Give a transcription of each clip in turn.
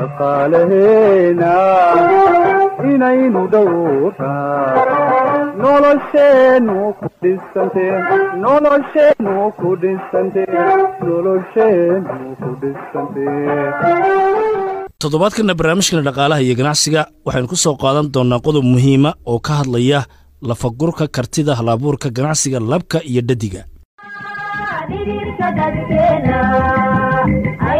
dhaqaalaheena toddobaadkana barnaamijkana dhaqaalaha iyo ganacsiga waxaynu ku soo qaadan doonnaa qodob muhiima oo ka hadlaya lafagurka kartida halabuurka ganacsiga labka iyo dhadiga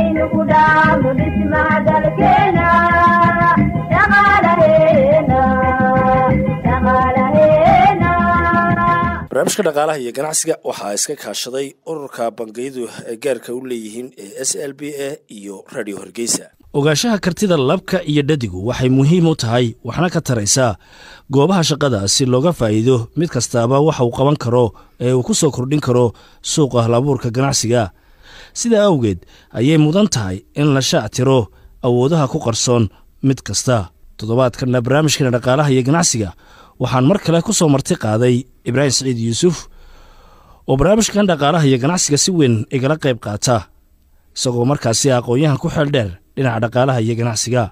aynu barnaamijka dhaqaalaha iyo ganacsiga waxaa iska kaashaday ururka bangiyadu ay gaarka u leeyihiin ee s l b a iyo radio hargeysa ogaanshaha kartida labka iyo dhadigu waxay muhiim u tahay waxna ka taraysaa goobaha shaqada si looga faa'iido mid kastaaba waxa uu qaban karo ee uu ku soo kordhin karo suuqa halabuurka ganacsiga sidaa awgeed ayay mudan tahay in la shaactiro awoodaha ku qarsoon mid kasta toddobaadkanna barnaamijkana dhaqaalaha iyo ganacsiga waxaan mar kale ku soo marti qaaday ibraahim saciid yuusuf oo barnaamijkan dhaqaalaha iyo ganacsiga si weyn igala qayb qaata isagoo markaasi aqoon-yahan ku xeeldheer dhinaca dhaqaalaha iyo ganacsiga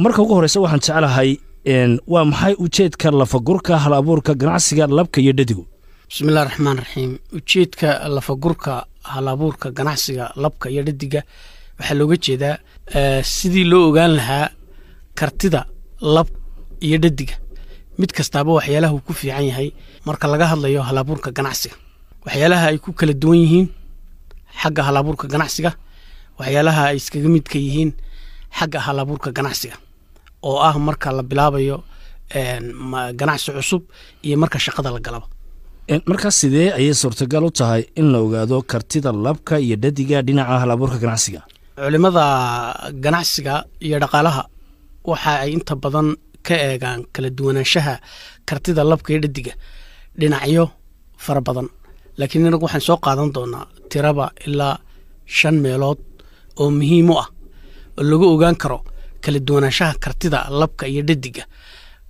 marka ugu horreysa waxaan jeclahay waa maxay ujeedka lafagurka hal abuurka ganacsiga labka iyo dhadigu bismillahi raxmaan raxiim ujeedka lafagurka halabuurka ganacsiga labka iyo dhadiga waxaa looga jeedaa eh, sidii loo ogaan lahaa kartida lab iyo dhadiga mid kastaaba waxyaalaha uu ku fiican yahay marka laga hadlayo halabuurka ganacsiga waxyaalaha ay ku kala duwan yihiin xagga halabuurka ganacsiga waxyaalaha ay iskaga midka yihiin xagga halabuurka ganacsiga oo ah marka la bilaabayo eh, ganacsi cusub iyo marka shaqada la galaba markaas sidee ayay suurtagal u tahay in la ogaado kartida labka iyo dhadiga dhinaca halabuurka ganacsiga culimada ganacsiga iyo dhaqaalaha waxa ay inta badan ka eegaan kala duwanaanshaha kartida labka iyo dhadiga dhinacyo fara badan laakiin inagu waxaan soo qaadan doonaa tiraba ilaa shan meelood oo muhiim u ah oo lagu ogaan karo kala duwanaanshaha kartida labka iyo dhadiga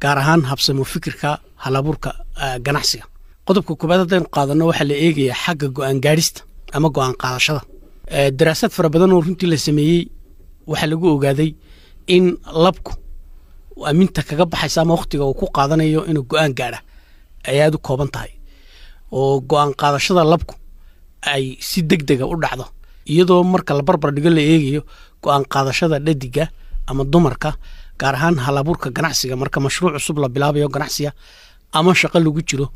gaar ahaan habsamo fikirka halabuurka ganacsiga qodobka koobaad haddaynu qaadanno waxaa la eegayaa xagga go-aan gaadhista ama go-aan qaadashada daraasad fara badan oo runtii la sameeyey waxaa lagu ogaaday in labku aminta kaga baxaysa ama wakhtiga uu ku qaadanayo inuu go-aan gaadha ay aada u kooban tahay oo go-aan qaadashada labku ay si deg dega ah u dhacdo iyadoo marka la barbar dhigo la eegayo go-aan qaadashada dhadiga ama dumarka gaar ahaan halabuurka ganacsiga marka mashruuc cusub la bilaabayo ganacsiga ama shaqo lagu jiro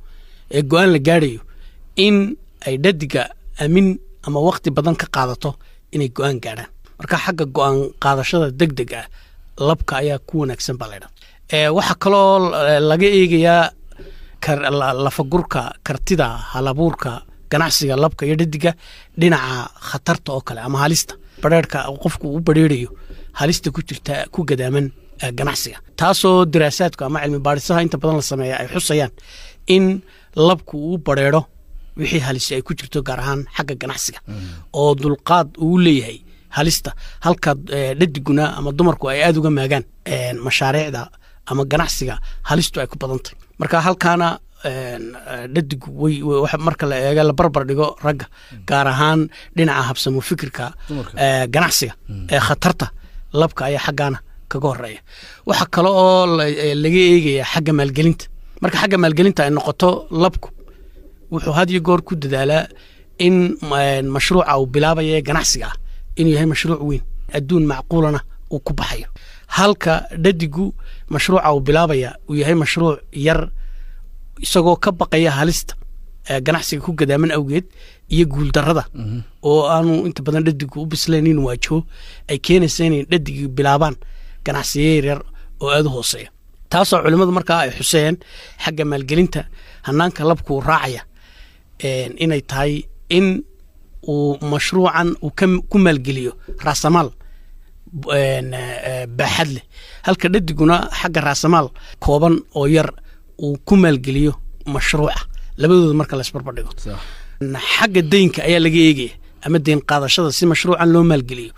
ee go-aan la gaadhayo in ay dhadiga amin ama wakti badan ka qaadato inay go-aan gaadhaan marka xagga go-aan qaadashada deg deg ah labka ayaa ku wanaagsan baa laydha waxaa kaloo laga eegayaa lafagurka kartida halabuurka ganacsiga labka iyo dhadiga dhinaca khatarta oo kale ama halista bareerhka qofku u bareerayo halista ku jirta ku gadaaman ganacsiga taasoo daraasaadku ama cilmi baadhisaha inta badan la sameeya ay xusayaan in labku uu badrheedho wixii halisi ay ku jirto gaar ahaan xagga ganacsiga oo dulqaad uu leeyahay halista halka eh, dhadiguna ama dumarku ay aada uga maagaan eh, mashaariicda ama ganacsiga halistu ay ku badantay marka halkaana eh, dhadigu marka la eega la barbar dhigo ragga gaar ahaan dhinaca habsamo fikirka ganacsiga hmm. ee khatarta labka ayaa xaggaana kaga horeeya waxa kale oo laga eegayaa xagga maalgelinta marka xagga maalgelinta ay noqoto labku wuxuu had iyo goor ku dadaalaa in eh, mashruuca uu bilaabaye ganacsiga ah inuu yahay mashruuc weyn adduun macquulana uu ku baxayo halka dhadigu mashruuca uu bilaabaya uu yahay mashruuc yar isagoo ka baqaya halista eh, ganacsiga ku gadaaman awgeed iyo guuldarada mhm. oo aanu inta badan dhadigu u bislayn in waajiho ay keenaysa inay dhadigii bilaabaan ganacsiyo yaryar oo aada u hooseeya taasoo culimmadu markaa ay xuseen xagga maalgelinta hanaanka labku raacaya inay tahay in uu mashruucan uu ku maalgeliyo raasamaal eh, baaxad leh halka dhadiguna xagga raasamaal kooban oo yar uu ku maalgeliyo mashruuca labadooda marka laysbarbardhigo xagga deynka ayaa laga eegaya ama deyn qaadashada si mashruucan loo maalgeliyo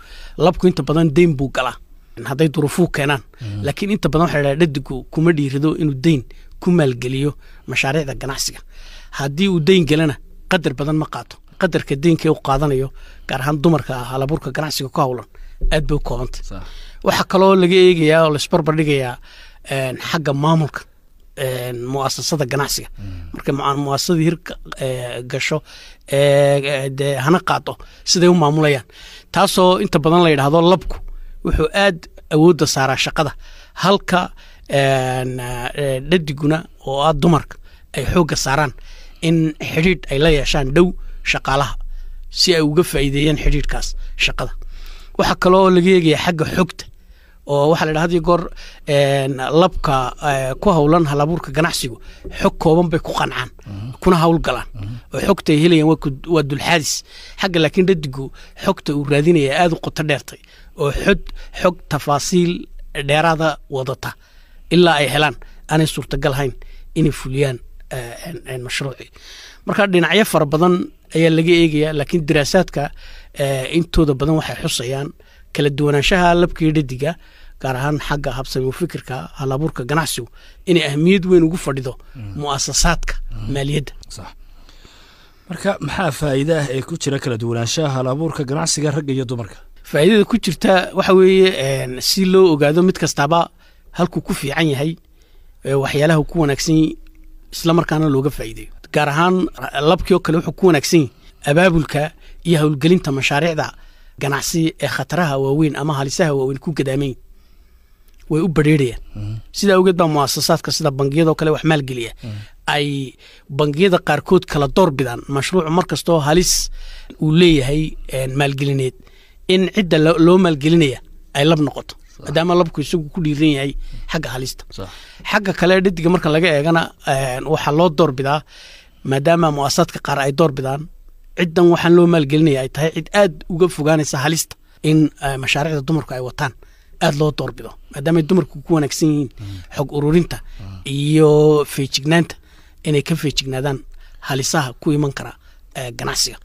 labku inta badan deyn buu galaa hadday duruufuu keenaan mm. laakiin inta badan waxaa dhadigu kuma dhiirido inuu deyn ku maalgeliyo mashaariicda ganacsiga haddii uu dayn gelana qadar badan ma qaato qadarka deynka u qaadanayo gaar ahaan dumarka ah halaburka ganacsiga ku hawlan aad bay u koobanta waxaa kaloo laga eegayaa oo laisbarbar dhigayaa xagga maamulka muasasada ganacsiga mm. marka muasasadii hir gasho hana qaato siday u maamulayaan taasoo inta badan la yidhaahdo labku wuxuu aad awoodda saaraa shaqada halka dhadiguna oo ah dumarka ay xoogga saaraan in xidhiidh ay la yeeshaan dhow shaqaalaha si ay uga faa'iideeyaan xidhiidhkaas shaqada waxaa kaloo laga eegayaa xagga xogta oo waxaa la yidhaha goor labka ku howlan halabuurka ganacsigu xog kooban bay ku qancaan mhm. kuna howlgalaan oo mhm. xogtay helayaan waa dulxaadis xagga laakiin radigu xogta uu raadinaya aada u qoto dheertay oo xod xog tafaasiil dheeraada wadata ilaa ay helaan aanay suurtagal hayn inay fuliyaan mashruucii marka dhinacyo fara badan ayaa laga eegayaa laakiin daraasaadka intooda badan waxay xusayaan kala duwanaanshaha labkii dhadiga gaar ahaan xagga habsami halabuurka ganacsigu inay ahmiyad weyn ugu fadhido muasasaadka maaliyadda marka maxaa faa'iidaah ee ku jira kala duwanaanshaha halabuurka ganacsiga ragga iyo dumarka faa'iidada ku jirta waxa weeye si loo ogaado mid kastaba halkuu ku fiican yahay waxyaalaha ku wanaagsan isla markaana looga faa'iideeyo gaar ahaan labkii oo kale wuxuu ku wanaagsan yahy abaabulka iyo howlgelinta mashaariicda ganacsi ee khataraha waaweyn ama halisaha waaweyn ku gadaamayn way u badheerayaan sidaa ogeed baa muasasaadka sida bangiyadao kale wax maalgeliya ay bangiyada qaarkood kala door bidaan mashruucu markastoo halis uu leeyahay maalgelineed in cidda loo maalgelinaya ay lab noqoto maadaama labku isagu ku dhiiran yahay xagga halista xagga kale dhadiga marka laga eegana waxaa loo doorbidaa maadaama muasasaadka qaar ay door bidaan ciddan waxaan loo maalgelinaya ay tahay cid aad uga fogaanaysa halista in eh, mashaariicda dumarku ay wataan aada loo doorbido maadaamay dumarku ku wanaagsan yihiin xog ururinta iyo feejignaanta inay ka feejignaadaan halisaha ku iman kara eh, ganacsiga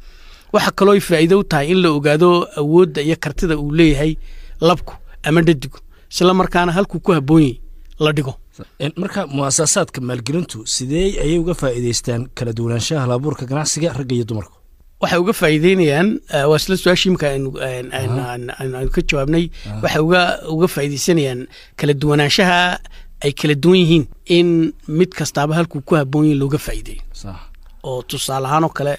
waxaa kaloo faa'iido u tahay in la ogaado awoodda iyo kartida uu leeyahay labku ama dhadigu isla markaana halkuu ku habboonyay la dhigo eh, marka muasasaadka maalgelintu sidee ayay uga faa'iidaystaan kala duwanaanshaha halabuurka ganacsiga ragga iyo dumarku waxay uga faa'iideynayaan eh, waa isla su-aashii marka aanu eh, ka jawaabnay waxay uga uga faa'iideysanayaan kala duwanaanshaha ay kala duwan yihiin in mid kastaaba halkuu ku haboon yihin looga faa'iideeyo oo tusaale ahaan oo kale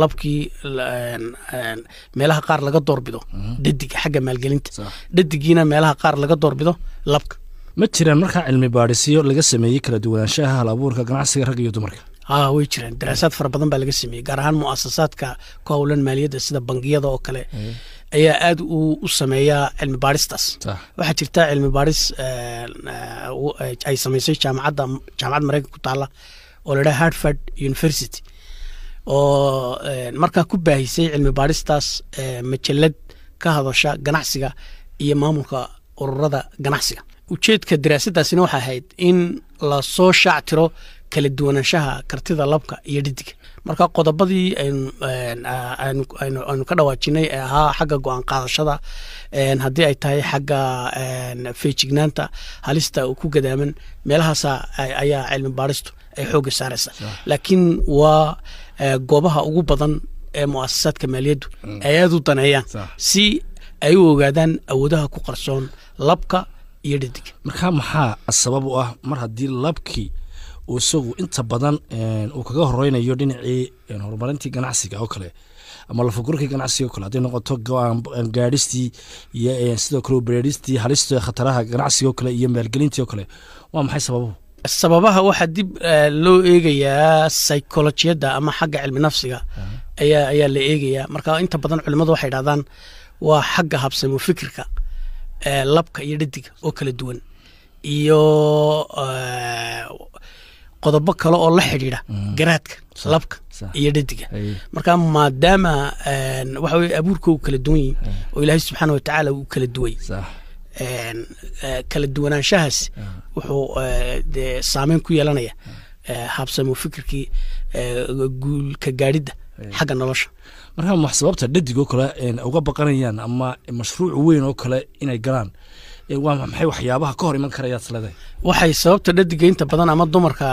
labkii eh, meelaha qaar laga doorbido dhadig xagga maalgelinta dhadigiina meelaha qaar laga doorbido labka ma jiraan markaa cilmi baadhisyo laga sameeyey kala duwanaanshaha hal abuurka ganacsiga rag iyo dumarka ah way jiraan daraasaad fara badan baa laga sameeyey gaar ahaan muasasaadka ku howlan maaliyadda sida bangiyada oo kale mm. ayaa aad u u sameeyaa cilmi baadhistaas waxaa jirta cilmi baadhis eh, eh, ay samaysay jaamacadda jaamacad maraykanka ku taala oo la dhaha hartford university oo eh, markaa ku baahisay cilmi baadhistaas majalad ka hadasha ganacsiga iyo maamulka ururada ganacsiga ujeedka daraasadaasina waxaa ahayd in lasoo shaactiro kala duwanaanshaha kartida labka iyo dhediga marka qodobadii aynu ka dhawaajinay ee ahaa xagga go-aan qaadashada haddii ay tahay xagga feejignaanta halista ku gadaaman meelahaasa ayaa cilmi baaristu ay xooga saaraysa laakiin waa e, goobaha ugu badan ee muasasaadka maaliyaddu mm. ay aada u daneeyaan si ay u ogaadaan awoodaha ku qarsoon labka iyo dhediga marka maxaa sabab u ah mar haddii labkii isagu inta badan eh, uu kaga horeynayo dhinacii eh, horumarintii ganacsiga oo kale ama lafagurkii ganacsiga oo kale hadday noqoto eh, gaadhistii iyo sidoo kale bereeristii halista khataraha ganacsiga oo kale iyo maalgelintii oo kale waa maxay sababuhu sababaha waxaa dib loo eegayaa sykolojiyadda ama xagga cilmi nafsiga ayaa ayaa la eegayaa marka inta badan culimmadu waxay dhahdaan waa xagga habsamo fikirka labka iyo dhadiga oo kala duwan iyo qodobo kale oo la xidhiidha mm. garaadka labka iyo dhadiga marka maadaama waxa weye abuurka u kala duwan yihin oo ilaahay subxaana watacaala u kala duway eh, kala duwanaanshahaas ah. wuxuu eh, saameyn ku yeelanaya ah. eh, habsamo fikirkii guulka gaadhidda xagga nolosha markaa wax sababta dhadig oo kale uga baqanayaan ama mashruuc weyn oo kale inay galaan maxay waxyaabaha ka hor iman karayaa isladeen waxay sababta dhadiga inta badan ama dumarka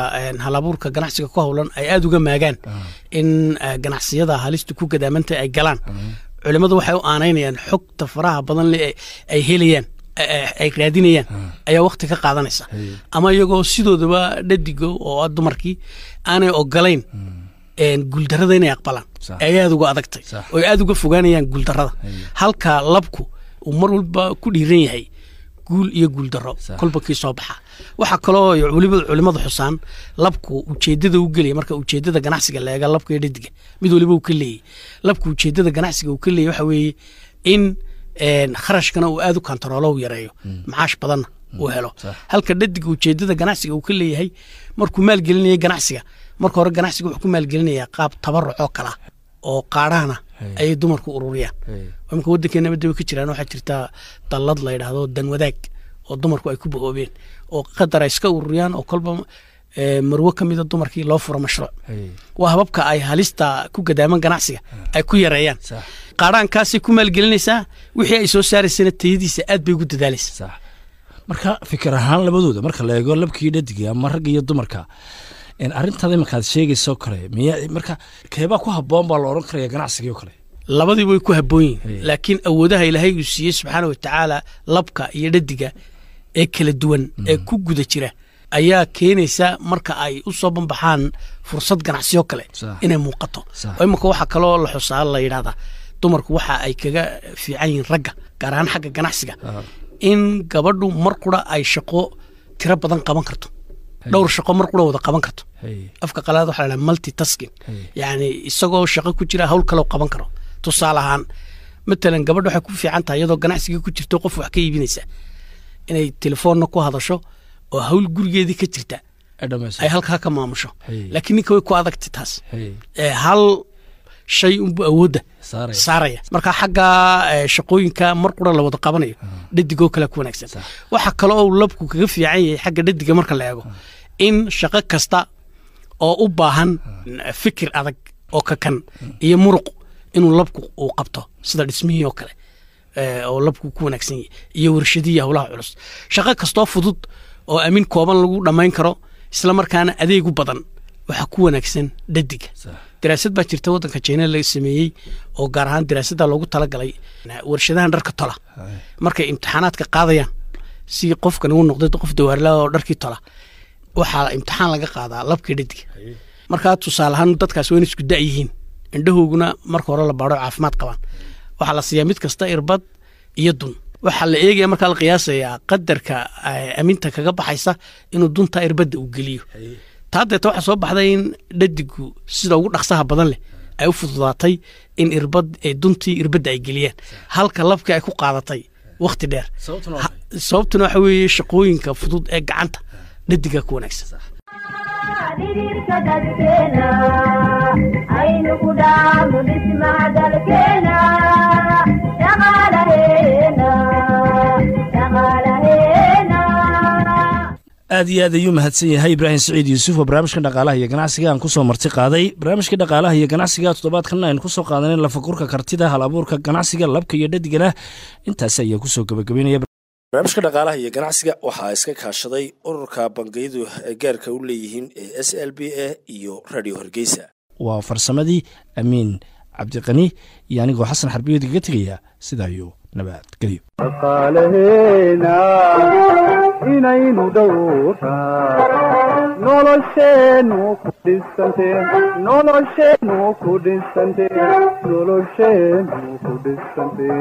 halabuurka ganacsiga ku howlan ay aada uga maagaan ah. in eh, ganacsiyada halistu ku gadaamanta ay galaan mm-hmm. culimmadu waxay u aanaynayaan xogta faraha badan ay helayaan e-, e-, ay raadinayaan ah. ayaa wakti ka qaadanaysa ama iyagoo sidoodaba dhadiga oo ah dumarkii aanay ogolayn mm. guuldarada inay aqbalaan ay aada uga adagtay oo aada uga fogaanayaan guuldarada halka labku uu mar walba ku dhiiran yahay guul iyo guul kolba kii soo baxa waxaa kaloo weliba culimmadu xusaan labku ujeedada u gelaya marka ujeedada ganacsiga la labka iyo dhadiga mid weliba uu ka leeyey labka ujeedada ganacsiga uu ka leeyey waxa weeye in kharashkana uu aad u kontaroolo u yareeyo mm. macaash badanna mm. uu helo halka dhadiga ujeedada ganacsiga uu ka leeyahay markuu maalgelinaya ganacsiga marka hore ganacsiga wuxuu ku maalgelinaya qaab tabaruc oo kalea oo qaadhahana ayay dumarku ururiyaan oo imka waddankeena ka jiraan waxaa jirtaa dallad la yidhaahdo dan oo dumarku ay ku bohoobeen oo qadara iska ururiyaan oo kolba eh, marwo ka mida dumarkii loo furo mashruuc waa hababka ay halista ku gadaaman ganacsiga ah. ay ku yareeyaan qaadhaankaasay ku maalgelinaysaa wixii ay soo saaraysana tayadiisa aad bay ugu dadaalaysaa marka fikir ahaan labadooda marka la eego labkii dhadiga ama ragga iyo dumarka arintaada iminkaad sheegayso kale miy keebaa ku haboon baa la odhan karaya ganacsigii o kale labadii way ku haboon yihiin laakiin awoodaha ilaahay uu siiyey subxaana watacaala labka iyo dhadiga ee kala duwan mm. ee ku guda jira ayaa keenaysa marka ay usoo soo banbaxaan fursad ganacsiyo kale inay muuqato oo iminka waxaa kaloo la xusaa la yidhahdaa dumarku waxa ay kaga fiican yihiin ragga gaar ahaan xagga ganacsiga ah. in gabadhu mar qura ay shaqo tiro badan qaban karto dhowr shaqo mar qura wada qaban karto afka qalaad waxa la multi tasking yacni isagoo shaqo ku jira hawl kale qaban karo tusaale ahaan matalan gabadh waxay ku fiican tahay iyadoo ganacsiga ku jirto qof wax ka iibinaysa inay telefoonna ku hadasho oo hawl gurigeedii ka jirta ay halkaa ka maamusho laakiin ninka way ku adagtay taas hal shay unbu awooda saaraya marka xagga eh, shaqooyinka mar qura la wada qabanayo hmm. dhadigoo kale ku wanaagsan waxaa kale oo labku kaga fiican yahay xagga dhadiga marka la eego hmm. in shaqo kasta oo u baahan hmm. fikir adag oo kakan iyo muruq inuu labku uu qabto sida dhismihii oo kale eh, oo labku ku wanaagsan yahay iyo warshadihii howlaha culus shaqo kastoo fudud oo amin kooban lagu dhammayn karo isla markaana adeegu badan waxaa ku wanaagsan dhadiga daraasad baa jirta wadanka jina la sameeyey oo gaar ahaan daraasada loogu talagalay warshadahan dharka tola markay imtixaanaadka qaadayaan si qofkan u noqda qof dawaarla oo dharkii tola waxaa imtixaan laga qaadaa labkii dhadiga markaa tusaaleahaan dadkaas waa in isku dayihiin indhahooguna marka hore la baaro caafimaad qabaan waxaa la siiyaa mid kasta irbad iyo dun waxaa la eegaya markaa la qiyaasayaa qadarka eh, aminta kaga baxaysa inuu dunta irbadda uu geliyo taa deeta waxaa soo baxday in dhadigu sida ugu dhaqsaha badan leh ay u fududaatay in duntii irbadda ay geliyaan halka labkii ay ku qaadatay wakti dheer sababtuna waxa weeye shaqooyinka fudud ee gacanta dhadiga ku wanaagsan aad iyo aad ayuu mahadsan yahay ibraahim saciid yuusuf oo barnaamijka dhaqaalaha iyo ganacsiga aan kusoo marti qaaday barnaamijka dhaqaalaha iyo ganacsiga toddobaadkan aynu kusoo qaadanay lafakurka kartida halabuurka ganacsiga labka iyo dhadigana intaas ayaa kusoo gabagabeynaya barnaamijka dhaqaalaha iyo ganacsiga waxaa iska kaashaday ururka bangiyadu gaarka u leeyihiin ee s l b a iyo radio hargeysa waa farsamadii amiin cabdiqani iyo anigoo xasan xarbiyood kaga tegaya sida ayuu nabadgelyo inaynu dhowra nolosheennu ku dhisante nolosheennu ku dhisante nolosheennu ku dhisante